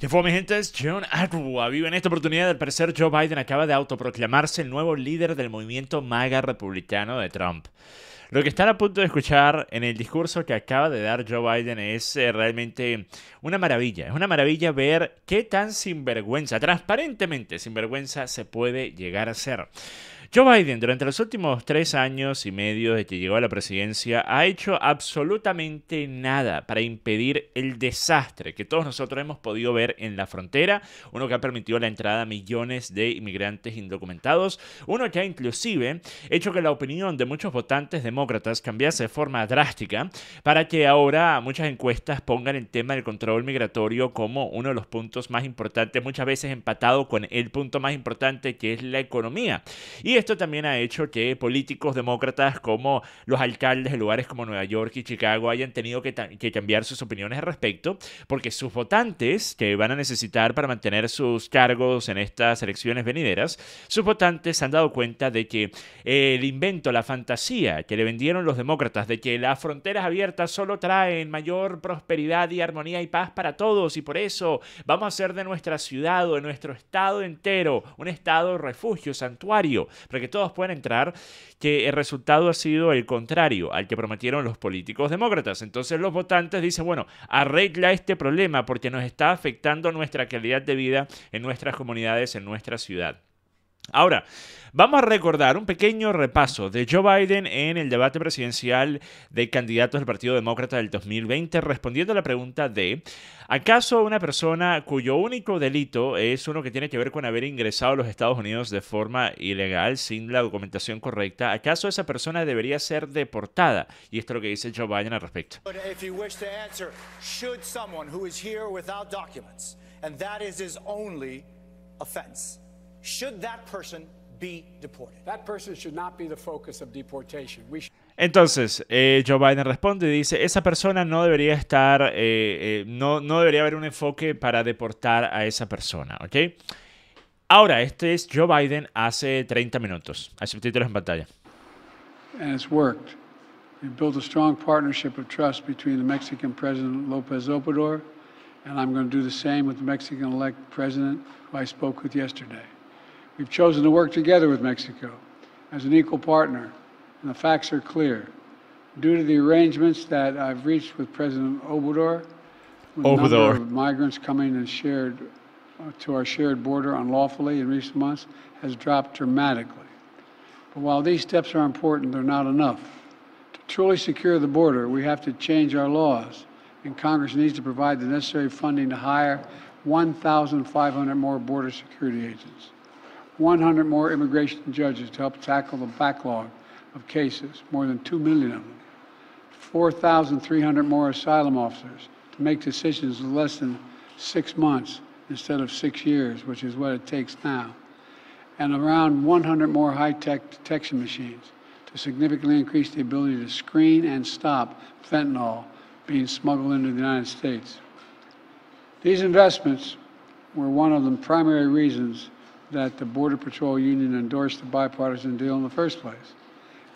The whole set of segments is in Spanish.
¿Qué fue mi gente, es John Agua, Vive en esta oportunidad, al parecer Joe Biden acaba de autoproclamarse el nuevo líder del movimiento MAGA republicano de Trump. Lo que están a punto de escuchar en el discurso que acaba de dar Joe Biden es eh, realmente una maravilla. Es una maravilla ver qué tan sinvergüenza, transparentemente sinvergüenza, se puede llegar a ser. Joe Biden durante los últimos tres años y medio desde que llegó a la presidencia ha hecho absolutamente nada para impedir el desastre que todos nosotros hemos podido ver en la frontera, uno que ha permitido la entrada a millones de inmigrantes indocumentados, uno que ha inclusive hecho que la opinión de muchos votantes demócratas cambiase de forma drástica para que ahora muchas encuestas pongan el tema del control migratorio como uno de los puntos más importantes, muchas veces empatado con el punto más importante que es la economía. Y esto también ha hecho que políticos demócratas como los alcaldes de lugares como Nueva York y Chicago hayan tenido que, cambiar sus opiniones al respecto, porque sus votantes, que van a necesitar para mantener sus cargos en estas elecciones venideras, sus votantes han dado cuenta de que el invento, la fantasía que le vendieron los demócratas de que las fronteras abiertas solo traen mayor prosperidad y armonía y paz para todos y por eso vamos a hacer de nuestra ciudad o de nuestro estado entero un estado refugio, santuario para que todos puedan entrar, que el resultado ha sido el contrario al que prometieron los políticos demócratas. Entonces los votantes dicen, bueno, arregla este problema porque nos está afectando nuestra calidad de vida en nuestras comunidades, en nuestra ciudad. Ahora, vamos a recordar un pequeño repaso de Joe Biden en el debate presidencial de candidatos del Partido Demócrata del 2020, respondiendo a la pregunta de, ¿acaso una persona cuyo único delito es uno que tiene que ver con haber ingresado a los Estados Unidos de forma ilegal, sin la documentación correcta, ¿acaso esa persona debería ser deportada? Y esto es lo que dice Joe Biden al respecto. offense should that person be deported? That person should not be the focus of deportation. We should Entonces, eh, Joe Biden responde y dice, esa persona no debería estar, eh, eh, no, no debería haber un enfoque para deportar a esa persona, ¿ok? Ahora, este es Joe Biden hace 30 minutos. Hay subtítulos en pantalla. And it's worked. We built a strong partnership of trust between the Mexican President López Obrador and I'm going to do the same with the Mexican-elect President who I spoke with yesterday. We've chosen to work together with Mexico as an equal partner, and the facts are clear. Due to the arrangements that I've reached with President Obrador, the Obrador. number of migrants coming and shared uh, to our shared border unlawfully in recent months has dropped dramatically. But while these steps are important, they're not enough. To truly secure the border, we have to change our laws, and Congress needs to provide the necessary funding to hire 1,500 more border security agents. 100 more immigration judges to help tackle the backlog of cases, more than 2 million of them, 4,300 more asylum officers to make decisions in less than six months instead of six years, which is what it takes now, and around 100 more high tech detection machines to significantly increase the ability to screen and stop fentanyl being smuggled into the United States. These investments were one of the primary reasons that the Border Patrol Union endorsed the bipartisan deal in the first place.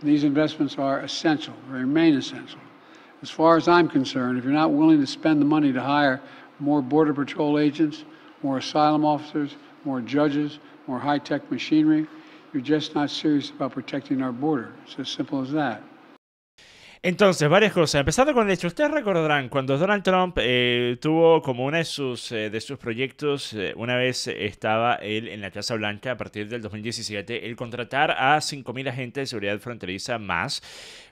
And these investments are essential, remain essential. As far as I'm concerned, if you're not willing to spend the money to hire more Border Patrol agents, more asylum officers, more judges, more high tech machinery, you're just not serious about protecting our border. It's as simple as that. Entonces, varias cosas. Empezando con el hecho, ustedes recordarán cuando Donald Trump eh, tuvo como uno de sus, eh, de sus proyectos, eh, una vez estaba él en la Casa Blanca a partir del 2017, el contratar a 5.000 agentes de seguridad fronteriza más.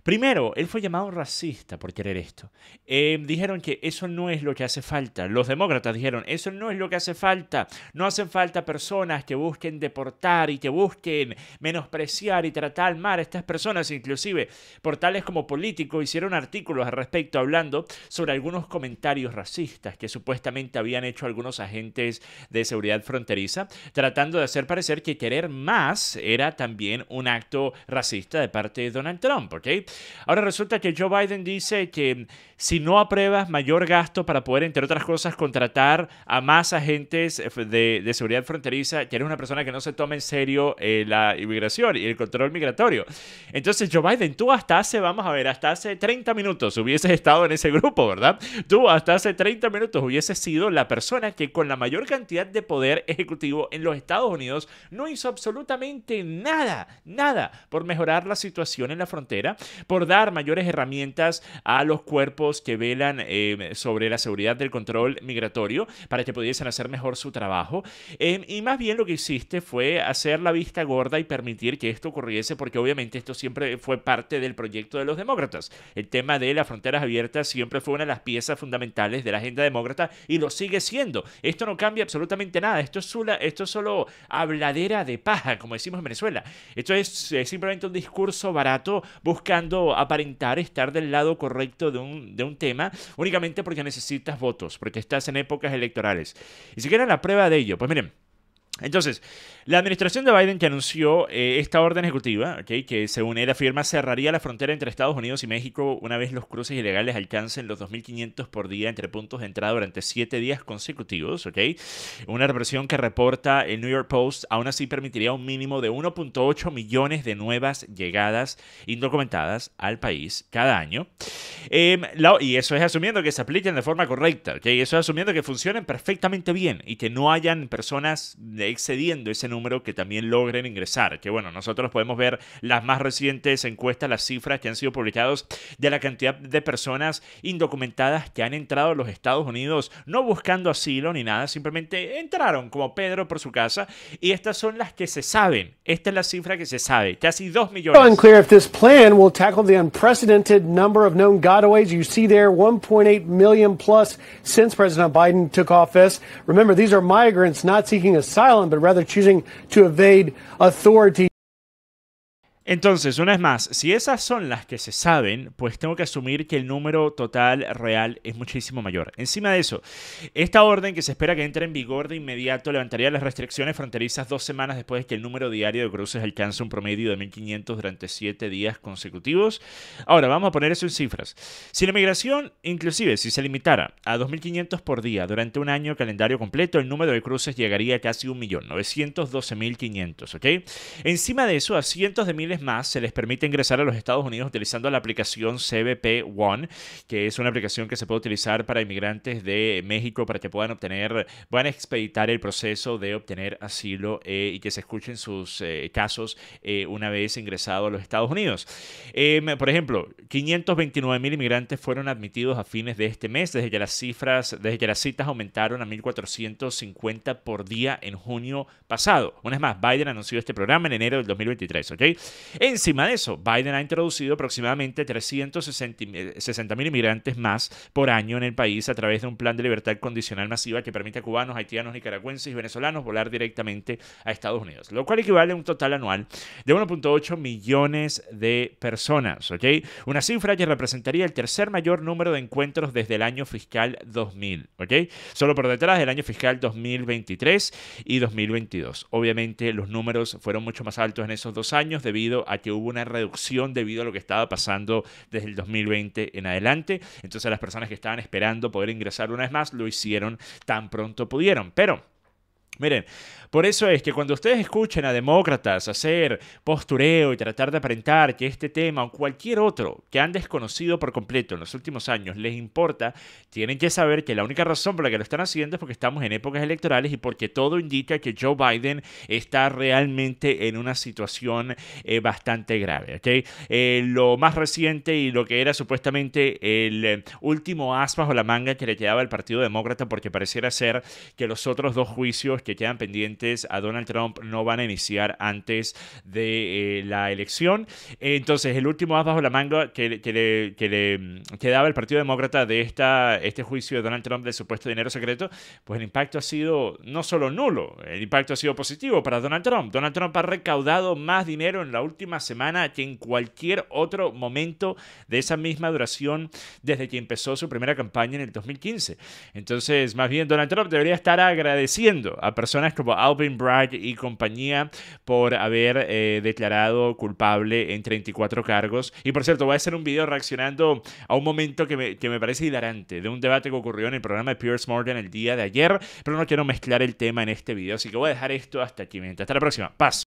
Primero, él fue llamado racista por querer esto. dijeron que eso no es lo que hace falta. Los demócratas dijeron, eso no es lo que hace falta. No hacen falta personas que busquen deportar y que busquen menospreciar y tratar mal a estas personas, inclusive por tales como políticos hicieron artículos al respecto hablando sobre algunos comentarios racistas que supuestamente habían hecho algunos agentes de seguridad fronteriza, tratando de hacer parecer que querer más era también un acto racista de parte de Donald Trump, ¿ok? Ahora resulta que Joe Biden dice que si no apruebas mayor gasto para poder, entre otras cosas, contratar a más agentes de, seguridad fronteriza, que eres una persona que no se toma en serio eh, la inmigración y el control migratorio. Entonces Joe Biden, tú hasta hace, vamos a ver, hasta hace 30 minutos hubieses estado en ese grupo, ¿verdad? Tú hasta hace 30 minutos hubieses sido la persona que con la mayor cantidad de poder ejecutivo en los Estados Unidos no hizo absolutamente nada, nada por mejorar la situación en la frontera, por dar mayores herramientas a los cuerpos que velan em, sobre la seguridad del control migratorio para que pudiesen hacer mejor su trabajo. Em, y más bien lo que hiciste fue hacer la vista gorda y permitir que esto ocurriese porque obviamente esto siempre fue parte del proyecto de los demócratas. El tema de las fronteras abiertas siempre fue una de las piezas fundamentales de la agenda demócrata y lo sigue siendo. Esto no cambia absolutamente nada. Esto es, solo, habladera de paja, como decimos en Venezuela. Esto es, simplemente un discurso barato buscando aparentar estar del lado correcto de un, de un tema únicamente porque necesitas votos, porque estás en épocas electorales. Y si quieren la prueba de ello, pues miren. Entonces, la administración de Biden que anunció eh, esta orden ejecutiva, que según él afirma cerraría la frontera entre Estados Unidos y México una vez los cruces ilegales alcancen los 2.500 por día entre puntos de entrada durante siete días consecutivos, una represión que reporta el New York Post, aún así permitiría un mínimo de 1.8 millones de nuevas llegadas indocumentadas al país cada año. Em, y eso es asumiendo que se apliquen de forma correcta, Eso es asumiendo que funcionen perfectamente bien y que no hayan personas excediendo ese número que también logren ingresar. Que bueno, nosotros podemos ver las más recientes encuestas, las cifras que han sido publicadas de la cantidad de personas indocumentadas que han entrado a los Estados Unidos, no buscando asilo ni nada, simplemente entraron como Pedro por su casa y estas son las que se saben. Esta es la cifra que se sabe, casi dos millones. plan number of gotaways. You see there 1.8 million plus since President Biden took office. Remember, these are migrants not seeking asylum, but rather choosing to evade authority. Entonces, una vez más, si esas son las que se saben, pues tengo que asumir que el número total real es muchísimo mayor. Encima de eso, esta orden que se espera que entre en vigor de inmediato levantaría las restricciones fronterizas dos semanas después de que el número diario de cruces alcance un promedio de 1.500 durante siete días consecutivos. Ahora, vamos a poner eso en cifras. Si la migración, inclusive si se limitara a 2.500 por día durante un año calendario completo, el número de cruces llegaría a casi 1.912.500, ¿ok? Encima de eso, a cientos de miles más se les permite ingresar a los Estados Unidos utilizando la aplicación CBP One, que es una aplicación que se puede utilizar para inmigrantes de México para que puedan obtener, puedan expeditar el proceso de obtener asilo eh, y que se escuchen sus eh, casos eh, una vez ingresado a los Estados Unidos. Em, por ejemplo, 529 mil inmigrantes fueron admitidos a fines de este mes, desde que las cifras, desde que las citas aumentaron a 1.450 por día en junio pasado. Una vez más, Biden anunció este programa en enero del 2023, ¿ok? Encima de eso, Biden ha introducido aproximadamente 360 eh, mil inmigrantes más por año en el país a través de un plan de libertad condicional masiva que permite a cubanos, haitianos, nicaragüenses y venezolanos volar directamente a Estados Unidos, lo cual equivale a un total anual de 1.8 millones de personas, ¿ok? Una cifra que representaría el tercer mayor número de encuentros desde el año fiscal 2000, ¿ok? Solo por detrás del año fiscal 2023 y 2022. Obviamente los números fueron mucho más altos en esos dos años debido a que hubo una reducción debido a lo que estaba pasando desde el 2020 en adelante. Entonces las personas que estaban esperando poder ingresar una vez más lo hicieron tan pronto pudieron. Pero Miren, por eso es que cuando ustedes escuchen a demócratas hacer postureo y tratar de aparentar que este tema o cualquier otro que han desconocido por completo en los últimos años les importa, tienen que saber que la única razón por la que lo están haciendo es porque estamos en épocas electorales y porque todo indica que Joe Biden está realmente en una situación eh, bastante grave. Eh, lo más reciente y lo que era supuestamente el eh, último as o la manga que le quedaba al Partido Demócrata porque pareciera ser que los otros dos juicios que quedan pendientes a Donald Trump no van a iniciar antes de eh, la elección. Entonces, el último as bajo la manga que, que, le, quedaba mm, el Partido Demócrata de esta, este juicio de Donald Trump del supuesto dinero secreto, pues el impacto ha sido no solo nulo, el impacto ha sido positivo para Donald Trump. Donald Trump ha recaudado más dinero en la última semana que en cualquier otro momento de esa misma duración desde que empezó su primera campaña en el 2015. Entonces, más bien, Donald Trump debería estar agradeciendo a personas como Alvin Bragg y compañía por haber eh, declarado culpable en 34 cargos. Y por cierto, voy a hacer un video reaccionando a un momento que me, que me parece hilarante, de un debate que ocurrió en el programa de Pierce Morgan el día de ayer, pero no quiero mezclar el tema en este video, así que voy a dejar esto hasta aquí. Hasta la próxima. Paz.